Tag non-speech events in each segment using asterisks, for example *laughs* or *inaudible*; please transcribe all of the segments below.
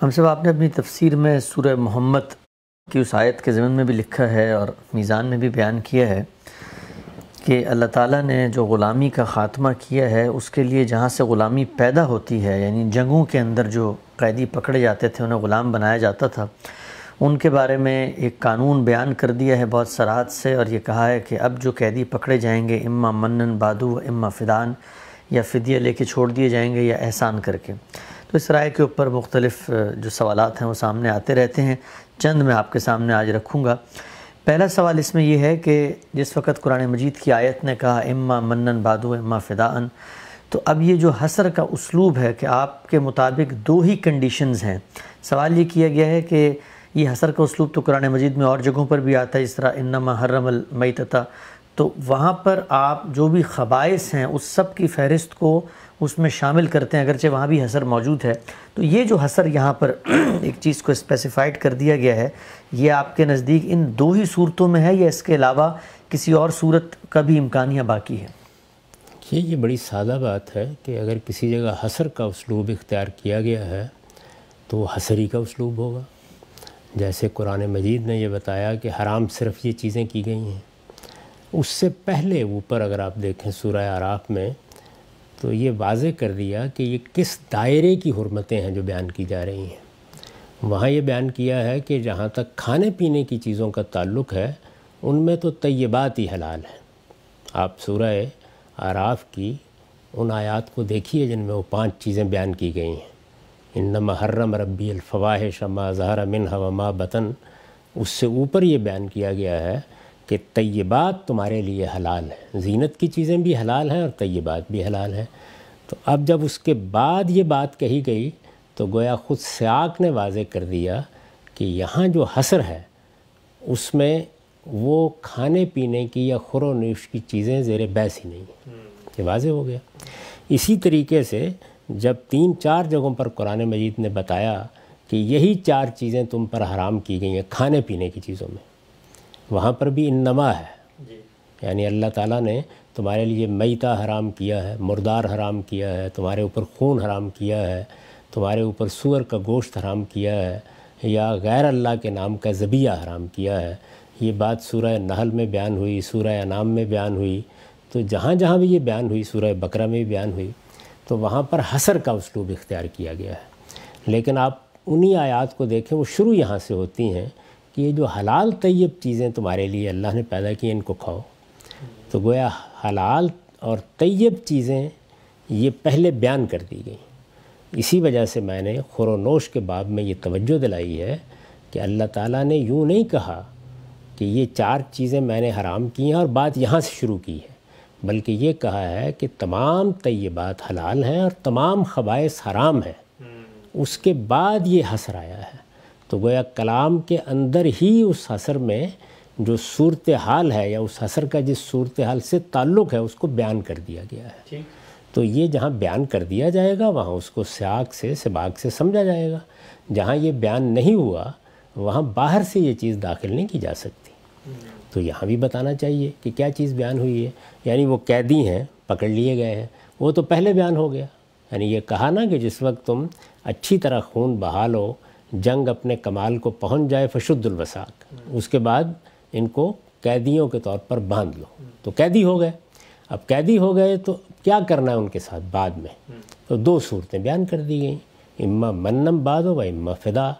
हम सब आपने अपनी तफसीर में सूर मोहम्मद की उस आयत के ज़मीन में भी लिखा है और मीज़ान में भी बयान किया है कि अल्लाह ताला ने जो ग़ुलामी का ख़ात्मा किया है उसके लिए जहाँ से ग़ुलामी पैदा होती है यानी जंगों के अंदर जो कैदी पकड़े जाते थे उन्हें ग़ुलाम बनाया जाता था उनके बारे में एक कानून बयान कर दिया है बहुत सराहत से और ये कहा है कि अब जो कैदी पकड़े जाएंगे इमा मन्न बादू इमा फ़िदान या फ़िदिया लेके छोड़ दिए जाएंगे या एहसान करके तो इस राय के ऊपर मुख्तलिफ़ जो सवाल हैं वो सामने आते रहते हैं चंद मैं आपके सामने आज रखूँगा पहला सवाल इसमें यह है कि जिस वक्त कुरान मजीद की आयत ने कहा इम्मा मन्नन बादो इम्मा फ़िदान तो अब ये जो हसर का उसलूब है कि आपके मुताबिक दो ही कंडीशंस हैं सवाल ये किया गया है कि ये हसर का उसलूब तो कुरान मजीद में और जगहों पर भी आता है इस तरह इन्नमा हर्रमल मईतता तो वहाँ पर आप जो भी ख़बाइस हैं उस सब की फहरिस्त को उसमें शामिल करते हैं अगरचे वहाँ भी हसर मौजूद है तो ये जो हसर यहाँ पर *clears throat* एक चीज़ को स्पेसिफाइड कर दिया गया है ये आपके नज़दीक इन दो ही सूरतों में है या इसके अलावा किसी और सूरत का भी इम्कान या बाकी है ये ये बड़ी सादा बात है कि अगर किसी जगह हसर का उसलूब इख्तियार किया गया है तो हसरी का उसलूब होगा जैसे कुरान मजीद ने यह बताया कि हराम सिर्फ ये चीज़ें की गई हैं उससे पहले ऊपर अगर आप देखें सूर्य आराफ में तो ये वाज कर दिया कि ये किस दायरे की हरमतें हैं जो बयान की जा रही हैं वहाँ ये बयान किया है कि जहाँ तक खाने पीने की चीज़ों का ताल्लुक है उनमें तो तयबात ही हलाल हैं आप सूरह आराफ की उन आयात को देखिए जिनमें वो पांच चीज़ें बयान की गई हैं इन महर्रम रबी अलफवाह शमा जहरा मिन हवा मा बतन उससे ऊपर ये बयान किया गया है कि तयबात तुम्हारे लिए हलाल है जीनत की चीज़ें भी हलाल हैं और तयबात भी हलाल हैं तो अब जब उसके बाद ये बात कही गई तो गोया ख़ुद सयाक ने वाज कर दिया कि यहाँ जो हसर है उसमें वो खाने पीने की या खुर नूश की चीज़ें ज़ेर बहस ही नहीं ये वाज हो गया इसी तरीके से जब तीन चार जगहों पर कुरान मजीद ने बताया कि यही चार चीज़ें तुम पर हराम की गई हैं खाने पीने की चीज़ों में वहाँ पर भी इनमा है यानी अल्लाह ताला ने तुम्हारे लिए मैता हराम किया है मुर्दार हराम किया है तुम्हारे ऊपर खून हराम किया है तुम्हारे ऊपर सूअर का गोश्त हराम किया है या गैर अल्लाह के नाम का ज़बिया हराम किया है ये बात सूरह नहल में बयान हुई सूरह अनाम में बयान हुई तो जहाँ जहाँ भी ये बयान हुई सूरह बकरा में भी बयान हुई तो वहाँ पर हसर का उसलूब इख्तियार किया गया है लेकिन आप उन्हीं आयात को देखें वो शुरू यहाँ से होती हैं कि ये जो हलाल तयब चीज़ें तुम्हारे लिए अल्लाह ने पैदा की इनको खाओ तो गोया हलाल और तयब चीज़ें ये पहले बयान कर दी गई इसी वजह से मैंने खुरनोश के बाब में ये तवज्जो दिलाई है कि अल्लाह ताला ने यूँ नहीं कहा कि ये चार चीज़ें मैंने हराम की हैं और बात यहाँ से शुरू की है बल्कि ये कहा है कि तमाम तयबात हलाल हैं और तमाम खबाइस हराम हैं हम्म। उसके बाद ये हसर आया है तो गोया कलाम के अंदर ही उस हसर में जो सूरत हाल है या उस असर का जिस सूरत हाल से ताल्लुक़ है उसको बयान कर दिया गया है तो ये जहाँ बयान कर दिया जाएगा वहाँ उसको स्याग से सिबाग से समझा जाएगा जहाँ ये बयान नहीं हुआ वहाँ बाहर से ये चीज़ दाखिल नहीं की जा सकती हम्म। तो यहाँ भी बताना चाहिए कि क्या चीज़ बयान हुई है यानी वो कैदी हैं पकड़ लिए गए हैं वो तो पहले बयान हो गया यानी ये कहा ना कि जिस वक्त तुम अच्छी तरह खून बहा लो जंग अपने कमाल को पहुंच जाए फशुद्दुलवसाक उसके बाद इनको कैदियों के तौर पर बांध लो तो कैदी हो गए अब कैदी हो गए तो क्या करना है उनके साथ बाद में तो दो सूरतें बयान कर दी गई इम्मा मन्नम बाद व इम्मा फ़िदा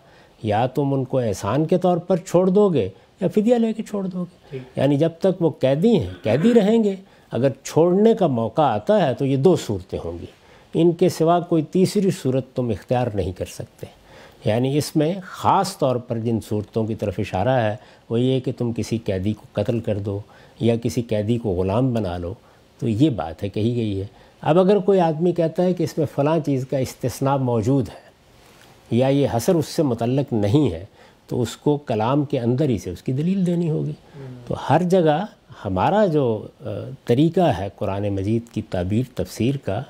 या तुम उनको एहसान के तौर पर छोड़ दोगे या फिदिया लेके छोड़ दोगे यानी जब तक वो कैदी हैं कैदी रहेंगे अगर छोड़ने का मौका आता है तो ये दो सूरतें होंगी इनके सिवा कोई तीसरी सूरत तुम इख्तियार नहीं कर सकते यानी इसमें ख़ास तौर पर जिन सूरतों की तरफ इशारा है वो ये कि तुम किसी कैदी को कत्ल कर दो या किसी कैदी को ग़ुलाम बना लो तो ये बात है कही गई है अब अगर कोई आदमी कहता है कि इसमें फ़लाँ चीज़ का इस्तना मौजूद है या ये हसर उससे मतलब नहीं है तो उसको कलाम के अंदर ही से उसकी दलील देनी होगी तो हर जगह हमारा जो तरीका है कुरान मजीद की ताबीर तफसीर का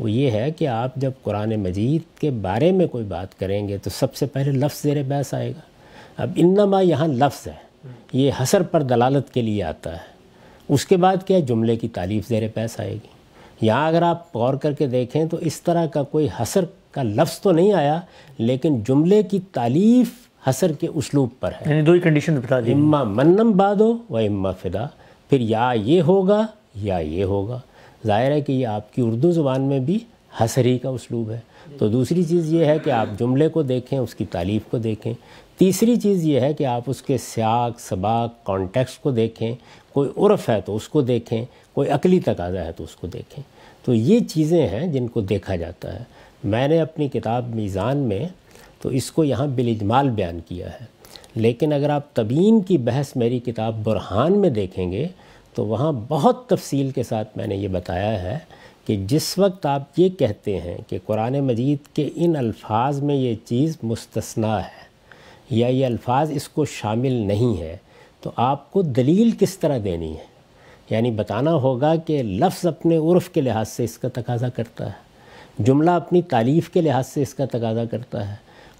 वो ये है कि आप जब कुरान मजीद के बारे में कोई बात करेंगे तो सबसे पहले लफ्ज़ ज़ेर बहस आएगा अब इन्नमा यहाँ लफ्ज़ है ये हसर पर दलालत के लिए आता है उसके बाद क्या जुमले की तारीफ ज़ेर बहस आएगी यहाँ अगर आप गौर करके देखें तो इस तरह का कोई हसर का लफ्ज़ तो नहीं आया लेकिन जुमले की तालीफ़ हसर के उसलूब पर है यानी दो ही कंडीशन बता दी इम्मा मन्नम बादो व इम्मा फ़िदा फिर या ये होगा या ये होगा ज़ाहिर है कि ये आपकी उर्दू ज़ुबान में भी हसरी का उसलूब है तो दूसरी चीज़ ये है कि आप जुमले को देखें उसकी तारीफ़ को देखें तीसरी चीज़ ये है कि आप उसके स्याक सबाक कॉन्टेक्स को देखें कोई उर्फ है तो उसको देखें कोई अकली तकाजा है तो उसको देखें तो ये चीज़ें हैं जिनको देखा जाता है मैंने अपनी किताब मीज़ान में तो इसको यहाँ बिलजमाल बयान किया है लेकिन अगर आप तबीन की बहस मेरी किताब बुरहान में देखेंगे तो वहाँ बहुत तफसील के साथ मैंने ये बताया है कि जिस वक्त आप ये कहते हैं कि कुरान मजीद के इन अल्फाज में ये चीज़ मुस्तना है या ये अल्फाज इसको शामिल नहीं है तो आपको दलील किस तरह देनी है यानी बताना होगा कि लफ्ज़ अपने उर्फ़ के लिहाज से इसका तकाजा करता है जुमला अपनी तारीफ़ के लिहाज से इसका तकाजा करता है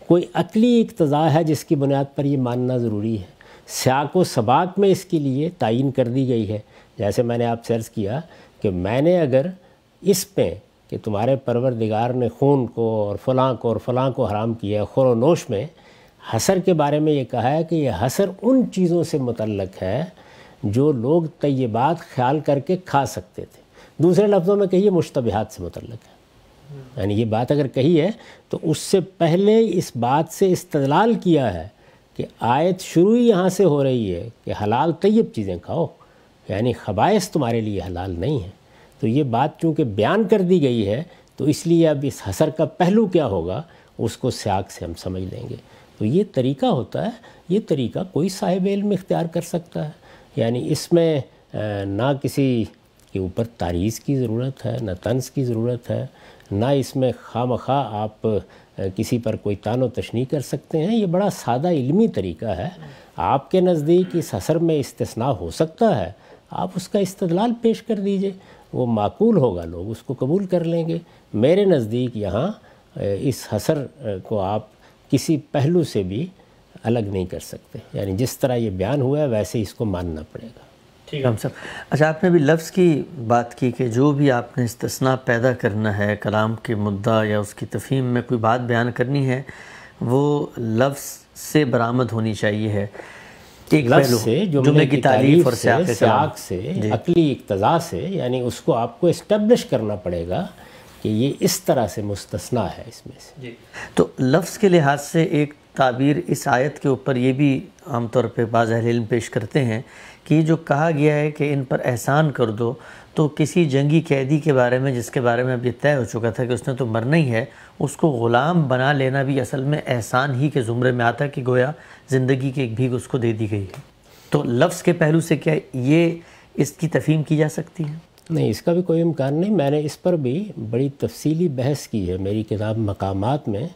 कोई अकली इकतज़ा है जिसकी बुनियाद पर यह मानना ज़रूरी है स्याक व सबाक में इसके लिए तयन कर दी गई है जैसे मैंने आपसे अर्ज़ किया कि मैंने अगर इस पे कि तुम्हारे परवरदिगार ने खून को और फलां को और फलां को हराम किया खुर नोश में हसर के बारे में ये कहा है कि यह हसर उन चीज़ों से मतलब है जो लोग तयबात ख्याल करके खा सकते थे दूसरे लफ्ज़ों में कहिए मुश्तबहात से मुतलक है यानी ये बात अगर कही है तो उससे पहले इस बात से इस्तलाल किया है कि आयत शुरू ही यहाँ से हो रही है कि हलाल तैयब चीज़ें खाओ यानी खबाइस तुम्हारे लिए हलाल नहीं है तो ये बात चूँकि बयान कर दी गई है तो इसलिए अब इस हसर का पहलू क्या होगा उसको स्याक से हम समझ लेंगे तो ये तरीका होता है ये तरीका कोई साहिब इल्म इख्तियार कर सकता है यानी इसमें ना किसी के ऊपर तारीज़ की ज़रूरत है ना तंस की ज़रूरत है ना इसमें खाम खा आप किसी पर कोई तानो तशनी कर सकते हैं ये बड़ा सादा इलमी तरीका है आपके नज़दीक इस असर में इस्तना हो सकता है आप उसका इस्तलाल पेश कर दीजिए वो माकूल होगा लोग उसको कबूल कर लेंगे मेरे नज़दीक यहाँ इस हसर को आप किसी पहलू से भी अलग नहीं कर सकते यानी जिस तरह ये बयान हुआ है वैसे इसको मानना पड़ेगा ठीक हम सब अच्छा आपने भी लफ्ज़ की बात की कि जो भी आपने इस्तना पैदा करना है कलाम के मुद्दा या उसकी तफीम में कोई बात बयान करनी है वो लफ्ज़ से बरामद होनी चाहिए है एक से जुमे की तारीफ और सियाक से, से अकली इकतज़ा से यानी उसको आपको इस्टबलिश करना पड़ेगा कि ये इस तरह से मुस्तना है इसमें से तो लफ्ज़ के लिहाज से एक ताबीर इस आयत के ऊपर ये भी आमतौर पर बाज़ पेश करते हैं कि जो कहा गया है कि इन पर एहसान कर दो तो किसी जंगी कैदी के बारे में जिसके बारे में अब ये तय हो चुका था कि उसने तो मरना ही है उसको ग़ुलाम बना लेना भी असल में एहसान ही के ज़ुमरे में आता है कि गोया ज़िंदगी की एक भीग उसको दे दी गई है तो लफ्ज़ के पहलू से क्या ये इसकी तफीम की जा सकती है नहीं इसका भी कोई इम्कान नहीं मैंने इस पर भी बड़ी तफसीली बहस की है मेरी किताब मकामात में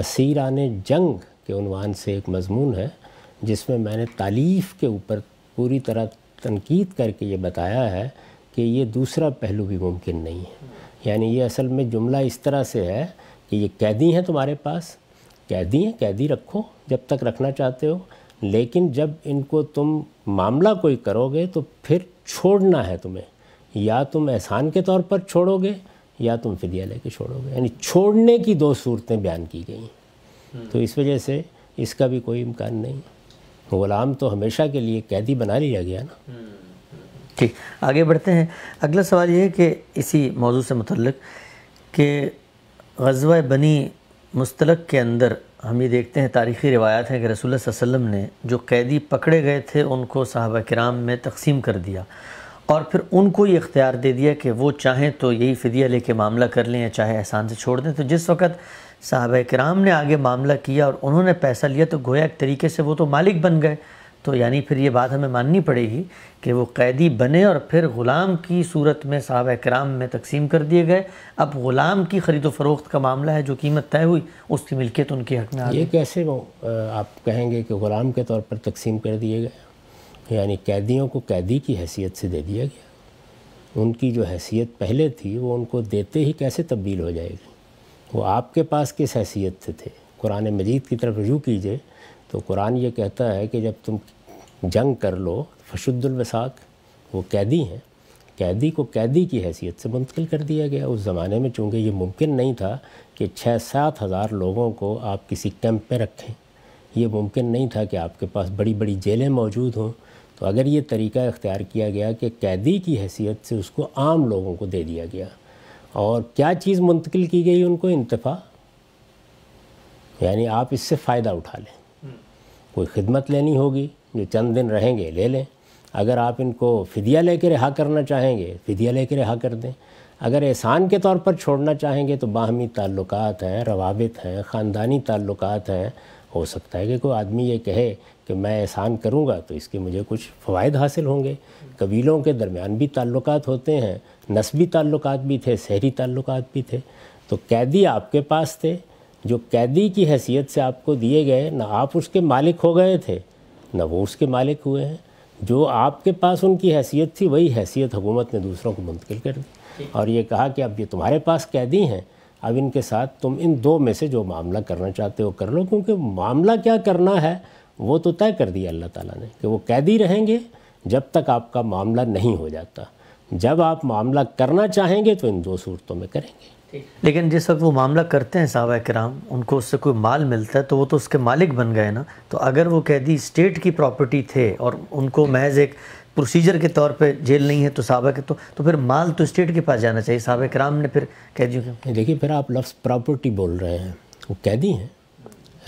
असीरान जंग के उनवान से एक मजमून है जिसमें मैंने तालीफ़ के ऊपर पूरी तरह तनकीद करके ये बताया है कि ये दूसरा पहलू भी मुमकिन नहीं है यानी ये असल में जुमला इस तरह से है कि ये कैदी हैं तुम्हारे पास कैदी हैं कैदी रखो जब तक रखना चाहते हो लेकिन जब इनको तुम मामला कोई करोगे तो फिर छोड़ना है तुम्हें या तुम एहसान के तौर पर छोड़ोगे या तुम फिदिया लेके छोड़ोगे यानी छोड़ने की दो सूरतें बयान की गई हैं तो इस वजह से इसका भी कोई इम्कान नहीं ग़ुलाम तो हमेशा के लिए कैदी बना लिया गया ना ठीक आगे बढ़ते हैं अगला सवाल ये है कि इसी मौजू से मतलब कि गजवा बनी मुस्तलक के अंदर हम ये देखते हैं तारीख़ी रवायात हैं कि रसूल वसम ने जो कैदी पकड़े गए थे उनको साहबा कराम में तकसीम कर दिया और फिर उनको ये इख्तियार दे दिया कि वो चाहें तो यही फ़दिया लेके मामला कर लें या चाहे एहसान से छोड़ दें तो जिस वक्त साहब कराम ने आगे मामला किया और उन्होंने पैसा लिया तो गोया एक तरीके से वो तो मालिक बन गए तो यानी फिर ये बात हमें माननी पड़ेगी कि वो कैदी बने और फिर ग़ुलाम की सूरत में साहब कराम में तकसीम कर दिए गए अब ग़ुलाम की ख़रीद फरोख्त का मामला है जो कीमत तय हुई उसकी मिल्कियत उनके हक में आ ये कैसे वो आप कहेंगे कि ग़ुलाम के तौर पर तकसीम कर दिए गए यानी कैदियों को कैदी की हैसियत से दे दिया गया उनकी जो हैसियत पहले थी वो उनको देते ही कैसे तब्दील हो जाएगी वो आपके पास किस हैसियत से थे कुरान मजीद की तरफ रजू कीजिए तो कुरान ये कहता है कि जब तुम जंग कर लो फशुद्दुलवसाक वो कैदी हैं कैदी को कैदी की हैसियत से मुंतकिल कर दिया गया उस ज़माने में चूँकि ये मुमकिन नहीं था कि छः सात हज़ार लोगों को आप किसी कैंप में रखें ये मुमकिन नहीं था कि आपके पास बड़ी बड़ी जेलें मौजूद हों तो अगर ये तरीका इख्तियार किया गया कि कैदी की हैसियत से उसको आम लोगों को दे दिया गया और क्या चीज़ मुंतकिल की गई उनको इंतफा यानी आप इससे फ़ायदा उठा लें कोई खिदमत लेनी होगी जो चंद दिन रहेंगे ले लें अगर आप इनको फिदिया लेके रिहा करना चाहेंगे फिदिया लेके रिहा कर दें अगर एहसान के तौर पर छोड़ना चाहेंगे तो बाहमी ताल्लुक हैं रवाबित हैं ख़ानदानी ताल्लुक हैं हो सकता है कि कोई आदमी ये कहे कि मैं एहसान करूँगा तो इसके मुझे कुछ फ़वाद हासिल होंगे कबीलों के दरमियान भी ताल्लुक होते हैं नस्बी ताल्लुक भी थे शहरी ताल्लुक भी थे तो कैदी आपके पास थे जो कैदी की हैसियत से आपको दिए गए ना आप उसके मालिक हो गए थे ना वो उसके मालिक हुए हैं जो आपके पास उनकी हैसियत थी वही हैसियत हुकूमत ने दूसरों को मुंतकिल कर दी और ये कहा कि अब ये तुम्हारे पास कैदी हैं अब इनके साथ तुम इन दो में से जो मामला करना चाहते हो कर लो क्योंकि मामला क्या करना है वो तो तय कर दिया अल्लाह ताला ने कि वो कैदी रहेंगे जब तक आपका मामला नहीं हो जाता जब आप मामला करना चाहेंगे तो इन दो सूरतों में करेंगे लेकिन जिस वक्त वो मामला करते हैं साहब कराम उनको उससे कोई माल मिलता है तो वो तो उसके मालिक बन गए ना तो अगर वो कह दी स्टेट की प्रॉपर्टी थे और उनको महज एक प्रोसीजर के तौर पे जेल नहीं है तो साहबा के तो तो फिर माल तो स्टेट के पास जाना चाहिए साहब कराम ने फिर कह दी देखिए फिर आप लफ्ज़ प्रॉपर्टी बोल रहे हैं वो कैदी हैं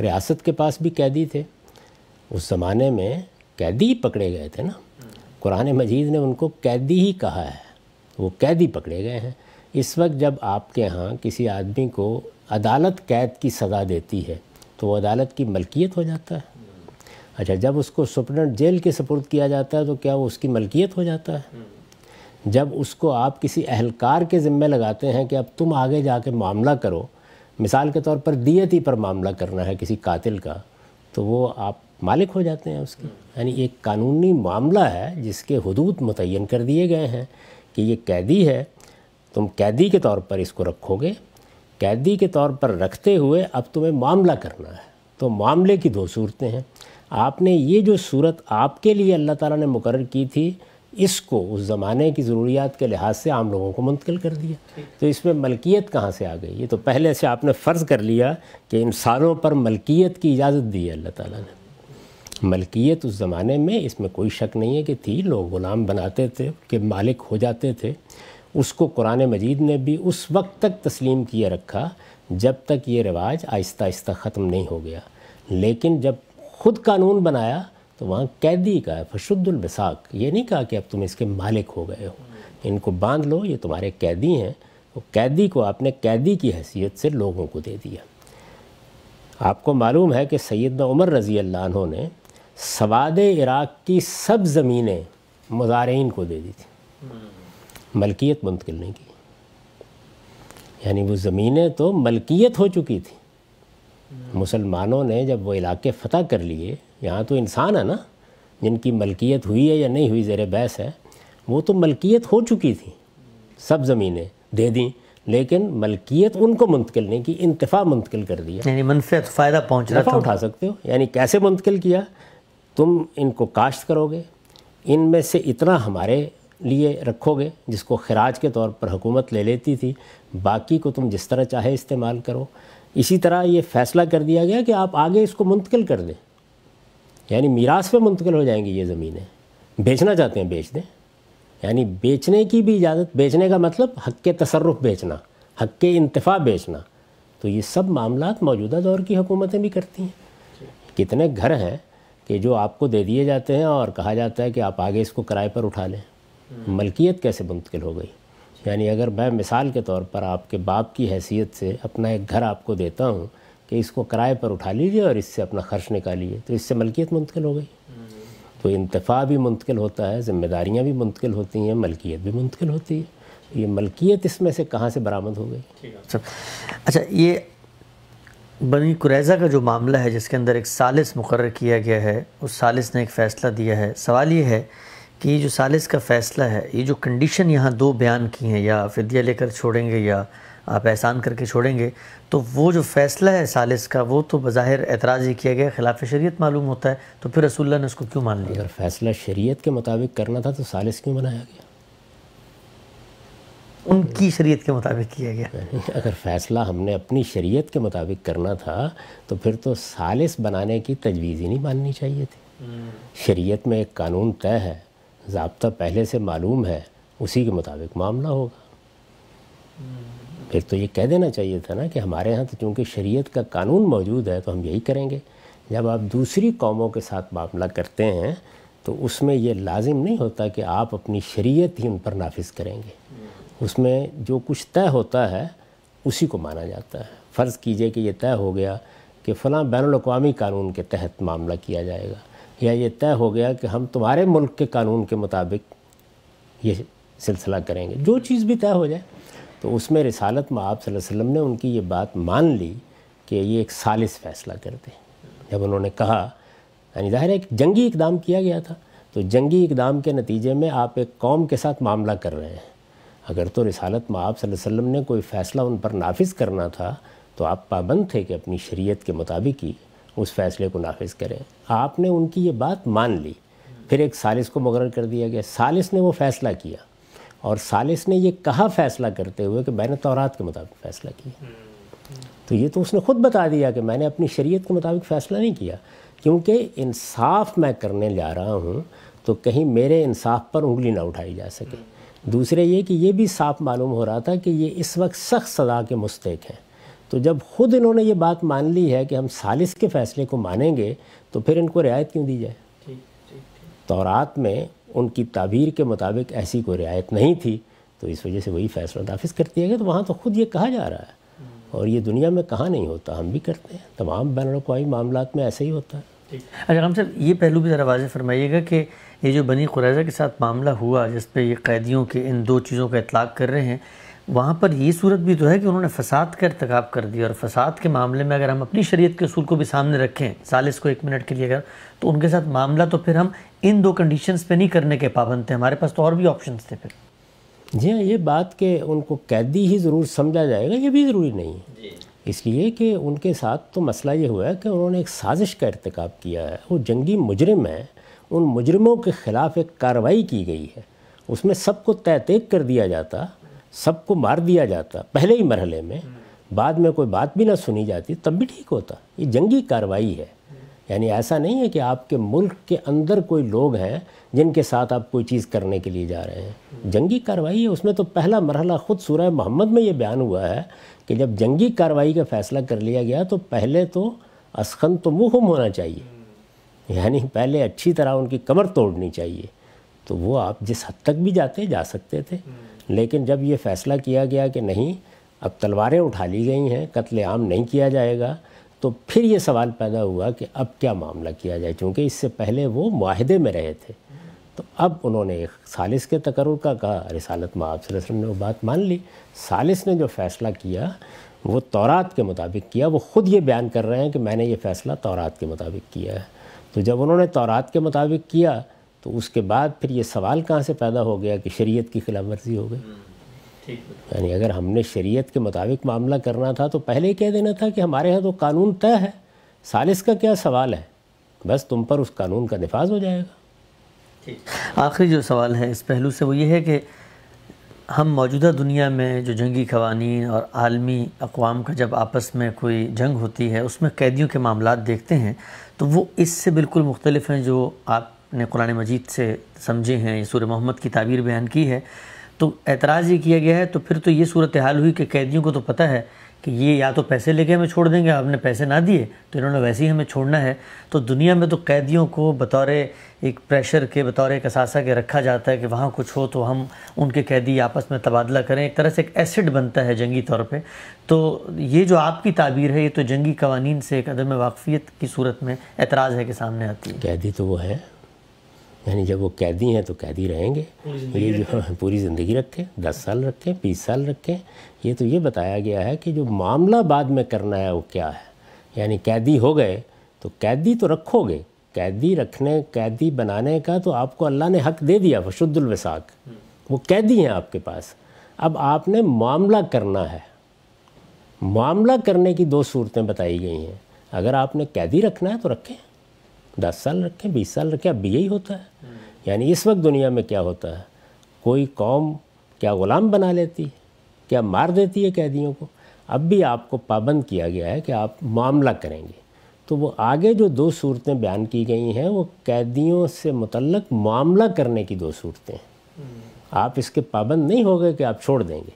रियासत के पास भी कैदी थे उस ज़माने में कैदी पकड़े गए थे ना कुरान मजीद ने उनको कैदी ही कहा है वो कैदी पकड़े गए हैं इस वक्त जब आपके यहाँ किसी आदमी को अदालत कैद की सज़ा देती है तो वो अदालत की मलकियत हो जाता है अच्छा जब उसको सुपरडेंट जेल के सपोर्ट किया जाता है तो क्या वो उसकी मलकियत हो जाता है जब उसको आप किसी अहलकार के ज़िम्मे लगाते हैं कि अब तुम आगे जाके मामला करो मिसाल के तौर पर दियती पर मामला करना है किसी कातिल का तो वो आप मालिक हो जाते हैं उसके यानी एक कानूनी मामला है जिसके हदूद मुतन कर दिए गए हैं कि ये कैदी है तुम कैदी के तौर पर इसको रखोगे कैदी के तौर पर रखते हुए अब तुम्हें मामला करना है तो मामले की दो सूरतें हैं आपने ये जो सूरत आपके लिए अल्लाह ताला ने मुकर की थी इसको उस ज़माने की ज़रूरियात के लिहाज से आम लोगों को मुंतकिल कर दिया तो इसमें मलकियत कहाँ से आ गई ये तो पहले से आपने फ़र्ज़ कर लिया कि इंसानों पर मलकियत की इजाज़त दी है अल्लाह ताला ने मलकियत उस ज़माने में इसमें कोई शक नहीं है कि थी लोग ग़ुलाम बनाते थे के मालिक हो जाते थे उसको कुरान मजीद ने भी उस वक्त तक तस्लीम किए रखा जब तक ये रिवाज आहिस्ता आहिस्ता ख़त्म नहीं हो गया लेकिन जब खुद कानून बनाया तो वहाँ कैदी का है फशुद्दुलबसाक ये नहीं कहा कि अब तुम इसके मालिक हो गए हो इनको बांध लो ये तुम्हारे कैदी हैं तो कैदी को आपने कैदी की हैसियत से लोगों को दे दिया आपको मालूम है कि सैदना उमर रज़ी अल्लाह ने सवाद इराक़ की सब ज़मीनें मुजारन को दे दी थी मलकियत मुंतकिल नहीं की यानी वो ज़मीनें तो मलकियत हो चुकी थी मुसलमानों ने जब वो इलाके फ़तह कर लिए यहाँ तो इंसान है ना जिनकी मलकियत हुई है या नहीं हुई ज़ेर बहस है वो तो मलकियत हो चुकी थी सब ज़मीनें दे दी लेकिन मलकियत उनको मुंतकिल नहीं की इंतफ़ा मुंतकिल कर दिया यानी मनफियत फ़ायदा पहुँच उठा सकते हो यानी कैसे मुंतकिल किया तुम इनको काश्त करोगे इनमें से इतना हमारे लिए रखोगे जिसको खराज के तौर पर हुकूमत ले लेती थी बाकी को तुम जिस तरह चाहे इस्तेमाल करो इसी तरह ये फ़ैसला कर दिया गया कि आप आगे इसको मुंतकिल कर दें यानी मीरास पे मुंतकिल हो जाएंगी ये ज़मीनें बेचना चाहते हैं बेच दें यानी बेचने की भी इजाज़त बेचने का मतलब हक के तसरफ बेचना हक के इंतफा बेचना तो ये सब मामला मौजूदा दौर की हुकूमतें भी करती हैं कितने घर हैं कि जो आपको दे दिए जाते हैं और कहा जाता है कि आप आगे इसको किराए पर उठा लें मलकियत कैसे मुंतकिल हो गई यानी अगर मैं मिसाल के तौर पर आपके बाप की हैसियत से अपना एक घर आपको देता हूँ कि इसको किराए पर उठा लीजिए और इससे अपना खर्च निकालिए तो इससे मलकियत मुंतकिल हो गई तो इंतफा भी मुंतकिल होता है ज़िम्मेदारियाँ भी मुंतकिल होती हैं मलकियत भी मुंतकिल होती है ये मलकियत इसमें से कहाँ से बरामद हो गई अच्छा ये बनी कुरैज़ा का जो मामला है जिसके अंदर एक सालिस मुकर किया गया है उस सालिस ने एक फ़ैसला दिया है सवाल ये है कि ये जो सालिस का फ़ैसला है ये जो कंडीशन यहाँ दो बयान की हैं या फ़िदिया लेकर छोड़ेंगे या आप एहसान करके छोड़ेंगे तो वो जो फ़ैसला है सालिस का वो तो बज़ाहिर एतराज़ ही किया गया खिलाफ शरीत मालूम होता है तो फिर रसुल्ला ने उसको क्यों मान लिया अगर फ़ैसला शरीत के मुताबिक करना था तो सालिस क्यों बनाया गया उनकी शरीयत के मुताबिक किया गया *laughs* अगर फैसला हमने अपनी शरीयत के मुताबिक करना था तो फिर तो सालिस बनाने की तजवीज़ ही नहीं माननी चाहिए थी हम्म। शरीयत में एक कानून तय है जबता पहले से मालूम है उसी के मुताबिक मामला होगा हम्म। फिर तो ये कह देना चाहिए था ना कि हमारे यहाँ तो चूँकि शरीयत का कानून मौजूद है तो हम यही करेंगे जब आप दूसरी कौमों के साथ मामला करते हैं तो उसमें ये लाजिम नहीं होता कि आप अपनी शरीयत ही उन पर नाफिज करेंगे उसमें जो कुछ तय होता है उसी को माना जाता है फ़र्ज़ कीजिए कि यह तय हो गया कि फ़लाँ बैन अवी कानून के तहत मामला किया जाएगा या ये तय हो गया कि हम तुम्हारे मुल्क के कानून के मुताबिक ये सिलसिला करेंगे जो चीज़ भी तय हो जाए तो उसमें रिसालत में आप वसल्लम ने उनकी ये बात मान ली कि ये एक सालिस फ़ैसला कर दें जब उन्होंने कहा यानी ज़ाहिर है एक जंगी इकदाम किया गया था तो जंगी इकदाम के नतीजे में आप एक कौम के साथ मामला कर रहे हैं अगर तो रिसालत में आप वसल्लम ने कोई फ़ैसला उन पर नाफिज करना था तो आप पाबंद थे कि अपनी शरीयत के मुताबिक ही उस फ़ैसले को नाफिज करें आपने उनकी ये बात मान ली फिर एक सालिस को मुकर कर दिया गया सालिस ने वो फ़ैसला किया और सालिस ने ये कहा फ़ैसला करते हुए कि मैंने तोरात के मुताबिक फ़ैसला किया तो ये तो उसने ख़ुद बता दिया कि मैंने अपनी शरीयत के मुताबिक फ़ैसला नहीं किया क्योंकि इंसाफ मैं करने जा रहा हूँ तो कहीं मेरे इंसाफ पर उंगली ना उठाई जा सके दूसरे ये कि ये भी साफ मालूम हो रहा था कि ये इस वक्त सख्त सजा के मुस्तक हैं तो जब खुद इन्होंने ये बात मान ली है कि हम सालिस के फ़ैसले को मानेंगे तो फिर इनको रियायत क्यों दी जाए तोरात में उनकी ताबीर के मुताबिक ऐसी कोई रियायत नहीं थी तो इस वजह से वही फ़ैसला नाफिज करती है तो वहाँ तो खुद ये कहा जा रहा है हम्म। और ये दुनिया में कहाँ नहीं होता हम भी करते हैं तमाम बैन अवी मामला में ऐसा ही होता है अच्छा हम सर ये पहलू भी ज़रा वाज फरमाइएगा कि ये जो बनी खुराजा के साथ मामला हुआ जिस पर ये कैदियों के इन दो चीज़ों का इतलाक़ कर रहे हैं वहाँ पर ये सूरत भी तो है कि उन्होंने फसाद का इरतकब कर दिया और फसाद के मामले में अगर हम अपनी शरीयत के असूल को भी सामने रखें सालिस को एक मिनट के लिए अगर तो उनके साथ मामला तो फिर हम इन दो कंडीशन पर नहीं करने के पाबंद थे हमारे पास तो और भी ऑप्शन थे फिर जी हाँ ये बात कि उनको कैदी ही ज़रूर समझा जाएगा ये भी ज़रूरी नहीं है इसलिए कि उनके साथ तो मसला ये हुआ है कि उन्होंने एक साजिश का इरतकब किया है वो जंगी मुजरम हैं उन मुजरमों के ख़िलाफ़ एक कार्रवाई की गई है उसमें सबको तय तेग कर दिया जाता सबको मार दिया जाता पहले ही मरहले में बाद में कोई बात भी ना सुनी जाती तब भी ठीक होता ये जंगी कार्रवाई है यानी ऐसा नहीं है कि आपके मुल्क के अंदर कोई लोग हैं जिनके साथ आप कोई चीज़ करने के लिए जा रहे हैं जंगी कार्रवाई है उसमें तो पहला मरहला ख़ुद सूरह मोहम्मद में ये बयान हुआ है कि जब जंगी कार्रवाई का फ़ैसला कर लिया गया तो पहले तो असखन तो मुहम होना चाहिए यानी पहले अच्छी तरह उनकी कमर तोड़नी चाहिए तो वो आप जिस हद तक भी जाते जा सकते थे लेकिन जब ये फ़ैसला किया गया कि नहीं अब तलवारें उठा ली गई हैं कत्ल आम नहीं किया जाएगा तो फिर ये सवाल पैदा हुआ कि अब क्या मामला किया जाए चूँकि इससे पहले वो माहदे में रहे थे तो अब उन्होंने एक सालिस के तकर का कहा रिसालत माब वसम ने वो बात मान ली सालिस ने जो फ़ैसला किया वो तौरात के मुताबिक किया वो ख़ुद ये बयान कर रहे हैं कि मैंने ये फ़ैसला तौरात के मुताबिक किया है तो जब उन्होंने तौरात के मुताबिक किया तो उसके बाद फिर ये सवाल कहाँ से पैदा हो गया कि शरीयत की खिलाफ वर्जी हो गई यानी अगर हमने शरीयत के मुताबिक मामला करना था तो पहले कह देना था कि हमारे यहाँ तो कानून तय है सालिस का क्या सवाल है बस तुम पर उस कानून का नफाज हो जाएगा आखिरी जो सवाल है इस पहलू से वो ये है कि हम मौजूदा दुनिया में जो जंगी कवानीन और आलमी अकवाम का जब आपस में कोई जंग होती है उसमें कैदियों के मामला देखते हैं तो वो इससे बिल्कुल मुख्तलिफ हैं जो आपने कुरान मजीद से समझे हैं सूर मोहम्मद की ताबीर बयान की है तो एतराज़ ये किया गया है तो फिर तो ये सूरत हाल हुई कि कैदियों को तो पता है कि ये या तो पैसे लेके हमें छोड़ देंगे आपने पैसे ना दिए तो इन्होंने वैसे ही हमें छोड़ना है तो दुनिया में तो कैदियों को बतौर एक प्रेशर के बतौर एक असासा के रखा जाता है कि वहाँ कुछ हो तो हम उनके कैदी आपस में तबादला करें एक तरह से एक एसिड बनता है जंगी तौर पे तो ये जो आपकी ताबीर है ये तो जंगी कवानीन से एक अदम वाकफियत की सूरत में एतराज़ है कि सामने आती है कैदी तो वो है यानी जब वो कैदी हैं तो कैदी रहेंगे ये जो पूरी ज़िंदगी रखें दस साल रखें बीस साल रखें ये तो ये बताया गया है कि जो मामला बाद में करना है वो क्या है यानी कैदी हो गए तो कैदी तो रखोगे कैदी रखने कैदी बनाने का तो आपको अल्लाह ने हक दे दिया वशुद्दुलवसाक वो कैदी हैं आपके पास अब आपने मामला करना है मामला करने की दो सूरतें बताई गई हैं अगर आपने कैदी रखना है तो रखें दस साल रखें बीस साल रखें अब यही होता है यानी इस वक्त दुनिया में क्या होता है कोई कौम क्या ग़ुलाम बना लेती है क्या मार देती है कैदियों को अब भी आपको पाबंद किया गया है कि आप मामला करेंगे तो वो आगे जो दो सूरतें बयान की गई हैं वो कैदियों से मुतलक मामला करने की दो सूरतें हैं आप इसके पाबंद नहीं हो गए कि आप छोड़ देंगे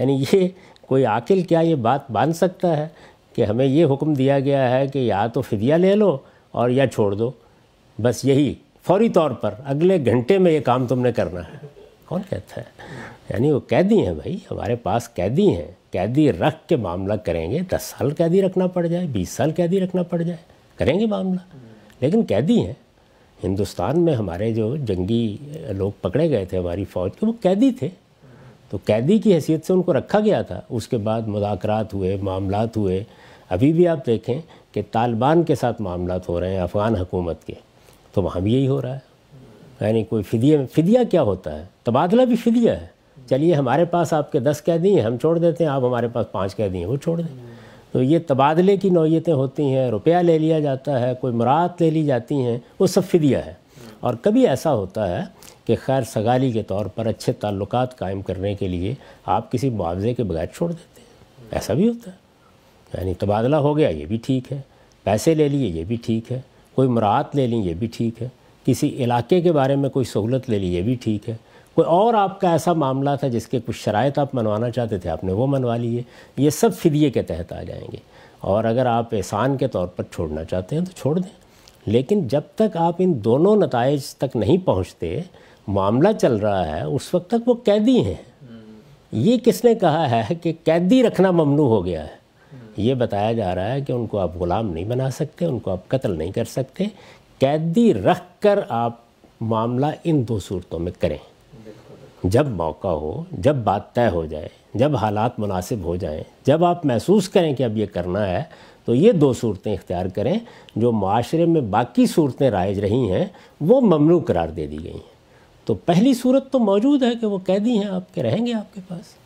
यानी ये कोई आखिर क्या ये बात बांध सकता है कि हमें ये हुक्म दिया गया है कि या तो फिदिया ले लो और या छोड़ दो बस यही फौरी तौर पर अगले घंटे में ये काम तुमने करना है कौन कहता है यानी वो कैदी हैं भाई हमारे पास कैदी हैं कैदी रख के मामला करेंगे दस साल कैदी रखना पड़ जाए बीस साल कैदी रखना पड़ जाए करेंगे मामला लेकिन कैदी हैं हिंदुस्तान में हमारे जो जंगी लोग पकड़े गए थे हमारी फ़ौज के वो कैदी थे तो कैदी की हैसियत से उनको रखा गया था उसके बाद मुदाकरात हुए मामलात हुए अभी भी आप देखें कि तालिबान के साथ मामला हो रहे हैं अफ़गान हुकूमत के तो वहाँ भी यही हो रहा है यानी कोई फिदिया फिदिया क्या होता है तबादला भी फिदिया है चलिए हमारे पास आपके दस कैदी हैं हम छोड़ देते हैं आप हमारे पास पाँच कैदी हैं वो छोड़ दें तो ये तबादले की नौीयतें होती हैं रुपया ले लिया जाता है कोई मुराद ले ली जाती हैं वो सब फिदिया है और कभी ऐसा होता है कि खैर सगाली के तौर पर अच्छे ताल्लुकात कायम करने के लिए आप किसी मुआवजे के बगैर छोड़ देते हैं ऐसा भी होता है यानी तबादला हो गया ये भी ठीक है पैसे ले लिए ये भी ठीक है कोई मराहत ले ली ये भी ठीक है किसी इलाके के बारे में कोई सहूलत ले ली ये भी ठीक है कोई और आपका ऐसा मामला था जिसके कुछ शराय आप मनवाना चाहते थे आपने वो मनवा लिए ये सब फिदिये के तहत आ जाएंगे और अगर आप एहसान के तौर पर छोड़ना चाहते हैं तो छोड़ दें लेकिन जब तक आप इन दोनों नतज तक नहीं पहुँचते मामला चल रहा है उस वक्त तक वो कैदी हैं ये किसने कहा है कि कैदी रखना ममनू हो गया है ये बताया जा रहा है कि उनको आप ग़ुलाम नहीं बना सकते उनको आप कत्ल नहीं कर सकते कैदी रख कर आप मामला इन दो सूरतों में करें जब मौका हो जब बात तय हो जाए जब हालात मुनासिब हो जाएं जब आप महसूस करें कि अब ये करना है तो ये दो सूरतें इख्तियार करें जो माशरे में बाकी सूरतें राइज रही हैं वो ममनू करार दे दी गई हैं तो पहली सूरत तो मौजूद है कि वो कैदी हैं आपके रहेंगे आपके पास